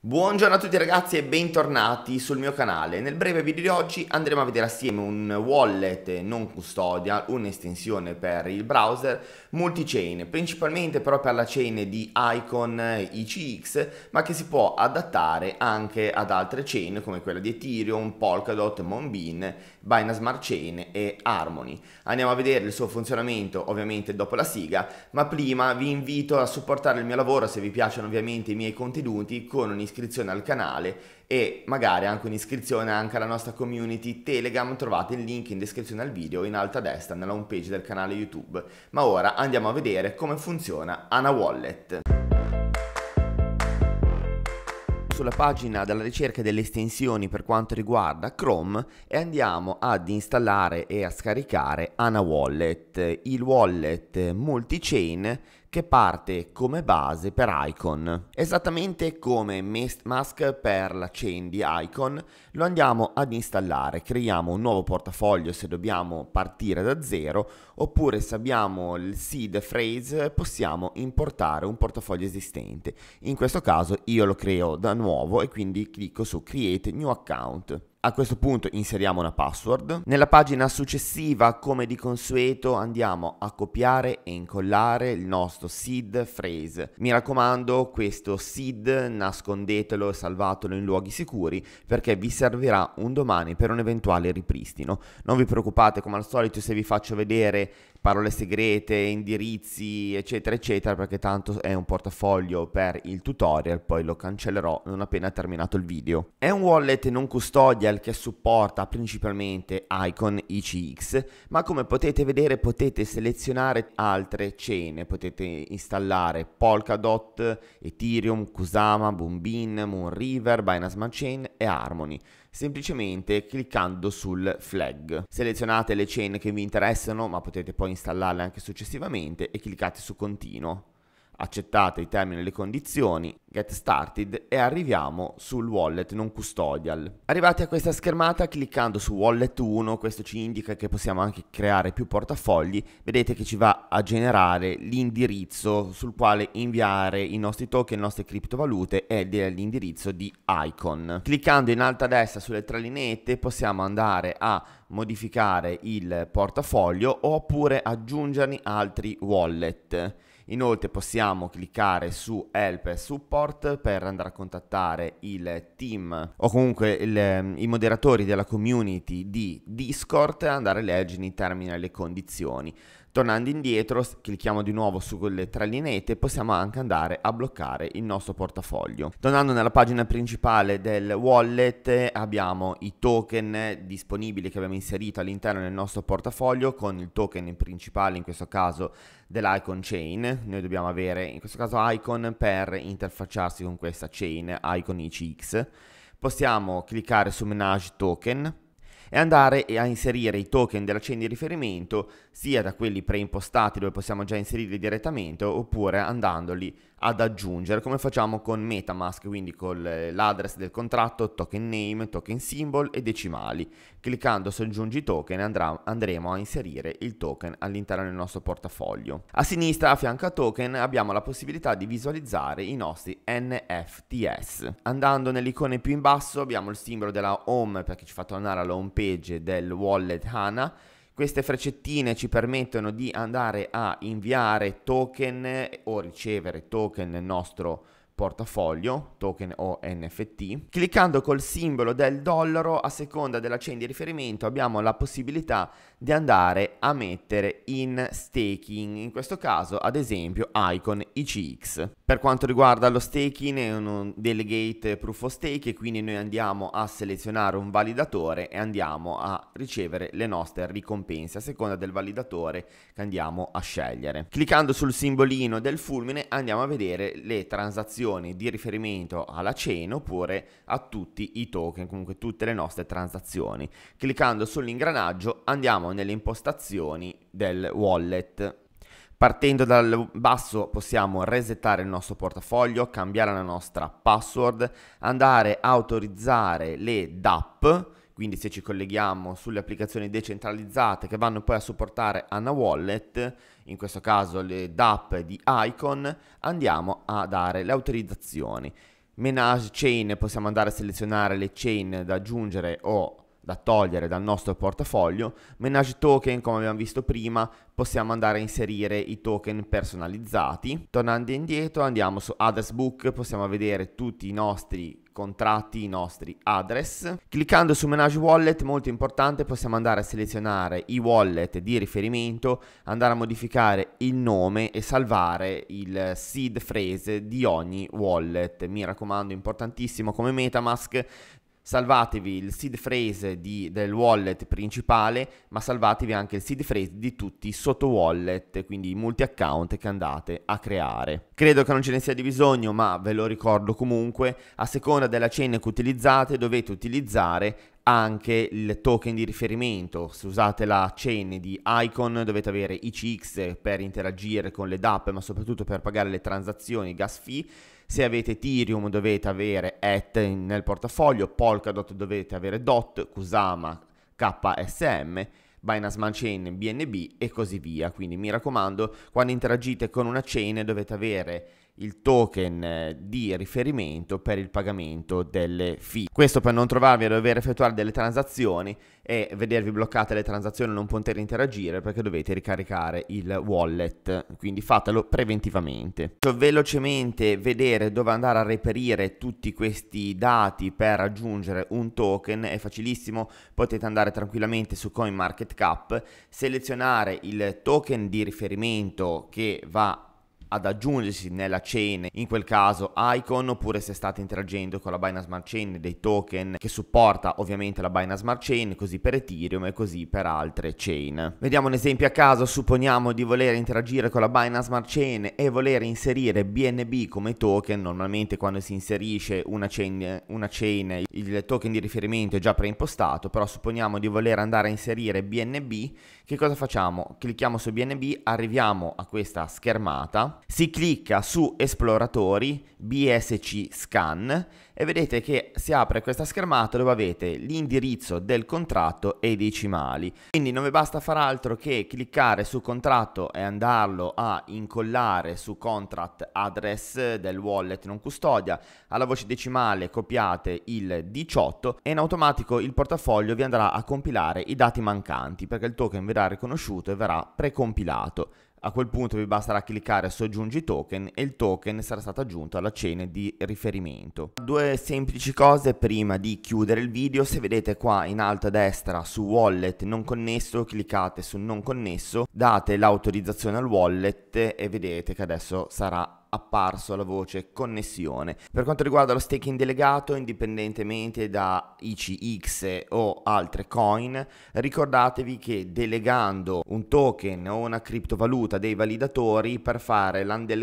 Buongiorno a tutti ragazzi e bentornati sul mio canale. Nel breve video di oggi andremo a vedere assieme un wallet non custodia, un'estensione per il browser multichain, principalmente però per la chain di Icon eh, ICX, ma che si può adattare anche ad altre chain come quella di Ethereum, Polkadot, Monbin, Binance Smart Chain e Harmony. Andiamo a vedere il suo funzionamento ovviamente dopo la sigla, ma prima vi invito a supportare il mio lavoro se vi piacciono ovviamente i miei contenuti con un un'iscrizione al canale e magari anche un'iscrizione anche alla nostra community Telegram, trovate il link in descrizione al video in alto a destra nella home page del canale YouTube. Ma ora andiamo a vedere come funziona Ana Wallet sulla pagina della ricerca delle estensioni per quanto riguarda Chrome e andiamo ad installare e a scaricare Ana Wallet, il wallet multi multichain che parte come base per Icon. Esattamente come Mask per la Icon lo andiamo ad installare, creiamo un nuovo portafoglio se dobbiamo partire da zero oppure se abbiamo il seed phrase possiamo importare un portafoglio esistente. In questo caso io lo creo da nuovo e quindi clicco su create new account. A questo punto inseriamo una password. Nella pagina successiva, come di consueto, andiamo a copiare e incollare il nostro seed phrase. Mi raccomando, questo seed nascondetelo e salvatelo in luoghi sicuri perché vi servirà un domani per un eventuale ripristino. Non vi preoccupate, come al solito, se vi faccio vedere parole segrete, indirizzi, eccetera, eccetera, perché tanto è un portafoglio per il tutorial, poi lo cancellerò non appena terminato il video. È un wallet non custodia model che supporta principalmente Icon ICX, ma come potete vedere potete selezionare altre cene, potete installare Polkadot, Ethereum, Kusama, Boombin, Moonriver, Binance Smart Chain e Harmony semplicemente cliccando sul flag. Selezionate le chain che vi interessano, ma potete poi installarle anche successivamente e cliccate su continuo accettate i termini e le condizioni, get started e arriviamo sul wallet non custodial. Arrivati a questa schermata cliccando su wallet 1, questo ci indica che possiamo anche creare più portafogli, vedete che ci va a generare l'indirizzo sul quale inviare i nostri token, le nostre criptovalute ed è l'indirizzo di icon. Cliccando in alto a destra sulle tre lineette possiamo andare a modificare il portafoglio oppure aggiungerne altri wallet. Inoltre possiamo cliccare su Help e Support per andare a contattare il team o comunque il, ehm, i moderatori della community di Discord e andare a leggere i termini e le condizioni. Tornando indietro, clicchiamo di nuovo su quelle tre lineette e possiamo anche andare a bloccare il nostro portafoglio. Tornando nella pagina principale del wallet abbiamo i token disponibili che abbiamo inserito all'interno del nostro portafoglio con il token principale, in questo caso dell'icon chain. Noi dobbiamo avere in questo caso icon per interfacciarsi con questa chain icon ICX. Possiamo cliccare su Menage Token e andare a inserire i token della chain di riferimento sia da quelli preimpostati dove possiamo già inserirli direttamente oppure andandoli ad aggiungere come facciamo con Metamask, quindi con eh, l'address del contratto, token name, token symbol e decimali. Cliccando su aggiungi token andrà, andremo a inserire il token all'interno del nostro portafoglio. A sinistra a fianco a token abbiamo la possibilità di visualizzare i nostri NFTs. Andando nell'icona più in basso abbiamo il simbolo della home perché ci fa tornare alla home page del wallet HANA queste freccettine ci permettono di andare a inviare token eh, o ricevere token nel nostro portafoglio, token o NFT. Cliccando col simbolo del dollaro a seconda della chain di riferimento abbiamo la possibilità di andare a mettere in staking, in questo caso ad esempio Icon ICX. Per quanto riguarda lo staking è un delegate proof of stake e quindi noi andiamo a selezionare un validatore e andiamo a ricevere le nostre ricompense a seconda del validatore che andiamo a scegliere. Cliccando sul simbolino del fulmine andiamo a vedere le transazioni di riferimento alla chain oppure a tutti i token, comunque tutte le nostre transazioni. Cliccando sull'ingranaggio andiamo nelle impostazioni del wallet Partendo dal basso possiamo resettare il nostro portafoglio, cambiare la nostra password, andare a autorizzare le DAP, quindi se ci colleghiamo sulle applicazioni decentralizzate che vanno poi a supportare Anna Wallet, in questo caso le DAP di Icon, andiamo a dare le autorizzazioni. Menage chain possiamo andare a selezionare le chain da aggiungere o da togliere dal nostro portafoglio, Menage Token, come abbiamo visto prima, possiamo andare a inserire i token personalizzati. Tornando indietro andiamo su Address Book, possiamo vedere tutti i nostri contratti, i nostri address. Cliccando su Menage Wallet, molto importante, possiamo andare a selezionare i wallet di riferimento, andare a modificare il nome e salvare il seed phrase di ogni wallet. Mi raccomando, importantissimo come Metamask, salvatevi il seed phrase di, del wallet principale, ma salvatevi anche il seed phrase di tutti i sotto wallet, quindi i multi account che andate a creare. Credo che non ce ne sia di bisogno, ma ve lo ricordo comunque, a seconda della chain che utilizzate dovete utilizzare anche il token di riferimento. Se usate la chain di Icon dovete avere ICX per interagire con le DAP, ma soprattutto per pagare le transazioni, gas fee se avete Ethereum dovete avere ETH nel portafoglio, Polkadot dovete avere DOT, Kusama, KSM, Binance Man Chain, BNB e così via. Quindi mi raccomando, quando interagite con una chain dovete avere il token eh, di riferimento per il pagamento delle fee. Questo per non trovarvi a dover effettuare delle transazioni e vedervi bloccate le transazioni e non poter interagire perché dovete ricaricare il wallet, quindi fatelo preventivamente. So, velocemente vedere dove andare a reperire tutti questi dati per raggiungere un token è facilissimo, potete andare tranquillamente su CoinMarketCap, selezionare il token di riferimento che va a ad aggiungersi nella chain, in quel caso Icon, oppure se state interagendo con la Binance Smart Chain dei token che supporta ovviamente la Binance Smart Chain, così per Ethereum e così per altre chain. Vediamo un esempio a caso, supponiamo di voler interagire con la Binance Smart Chain e voler inserire BNB come token, normalmente quando si inserisce una chain, una chain il token di riferimento è già preimpostato, però supponiamo di voler andare a inserire BNB, che cosa facciamo? Clicchiamo su BNB, arriviamo a questa schermata si clicca su esploratori BSC scan e vedete che si apre questa schermata dove avete l'indirizzo del contratto e i decimali quindi non vi basta far altro che cliccare su contratto e andarlo a incollare su contract address del wallet non custodia alla voce decimale copiate il 18 e in automatico il portafoglio vi andrà a compilare i dati mancanti perché il token verrà riconosciuto e verrà precompilato a quel punto vi basterà cliccare su aggiungi token e il token sarà stato aggiunto alla chain di riferimento. Due semplici cose prima di chiudere il video, se vedete qua in alto a destra su wallet non connesso cliccate su non connesso, date l'autorizzazione al wallet e vedete che adesso sarà apparso la voce connessione. Per quanto riguarda lo staking delegato, indipendentemente da ICX o altre coin, ricordatevi che delegando un token o una criptovaluta dei validatori per fare l'undelegate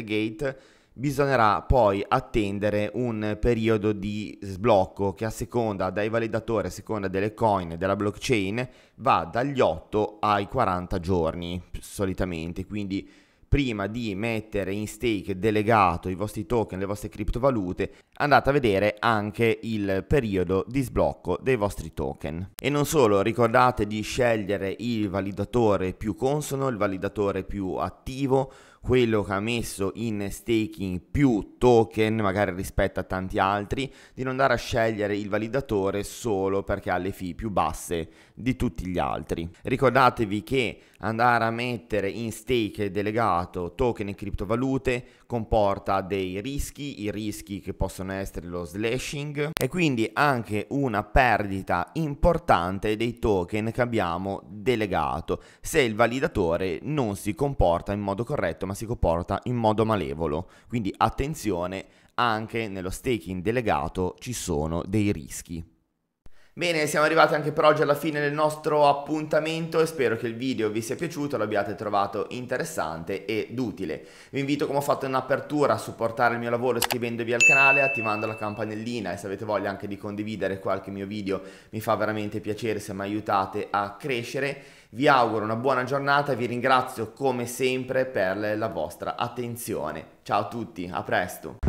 bisognerà poi attendere un periodo di sblocco che a seconda dai validatori, a seconda delle coin della blockchain, va dagli 8 ai 40 giorni solitamente, quindi prima di mettere in stake delegato i vostri token, le vostre criptovalute, andate a vedere anche il periodo di sblocco dei vostri token. E non solo, ricordate di scegliere il validatore più consono, il validatore più attivo, quello che ha messo in staking più token magari rispetto a tanti altri di non andare a scegliere il validatore solo perché ha le fee più basse di tutti gli altri ricordatevi che andare a mettere in stake delegato token e criptovalute comporta dei rischi i rischi che possono essere lo slashing e quindi anche una perdita importante dei token che abbiamo delegato se il validatore non si comporta in modo corretto ma si comporta in modo malevolo. Quindi attenzione, anche nello staking delegato ci sono dei rischi. Bene, siamo arrivati anche per oggi alla fine del nostro appuntamento e spero che il video vi sia piaciuto, l'abbiate trovato interessante ed utile. Vi invito come ho fatto in apertura a supportare il mio lavoro iscrivendovi al canale, attivando la campanellina e se avete voglia anche di condividere qualche mio video mi fa veramente piacere se mi aiutate a crescere. Vi auguro una buona giornata e vi ringrazio come sempre per la vostra attenzione. Ciao a tutti, a presto!